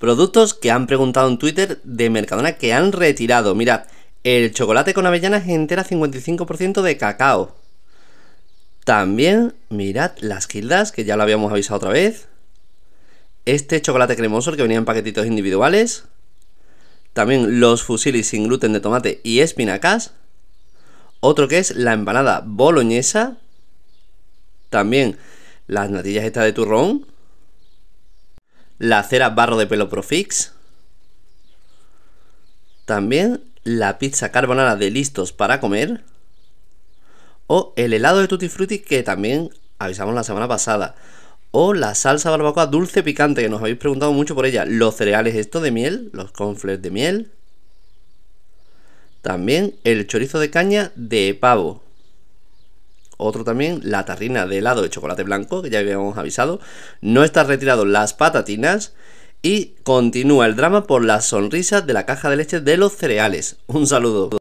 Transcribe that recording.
Productos que han preguntado en Twitter de Mercadona que han retirado. Mirad, el chocolate con avellanas entera 55% de cacao. También, mirad las gildas, que ya lo habíamos avisado otra vez. Este chocolate cremoso, que venía en paquetitos individuales. También los fusilis sin gluten de tomate y espinacas. Otro que es la empanada boloñesa. También las natillas estas de turrón la cera barro de pelo Profix. También la pizza carbonara de listos para comer. O el helado de Tutti Frutti que también avisamos la semana pasada. O la salsa barbacoa dulce picante que nos habéis preguntado mucho por ella. Los cereales estos de miel, los confles de miel. También el chorizo de caña de pavo. Otro también, la tarrina de helado de chocolate blanco, que ya habíamos avisado. No están retirado las patatinas. Y continúa el drama por las sonrisas de la caja de leche de los cereales. Un saludo.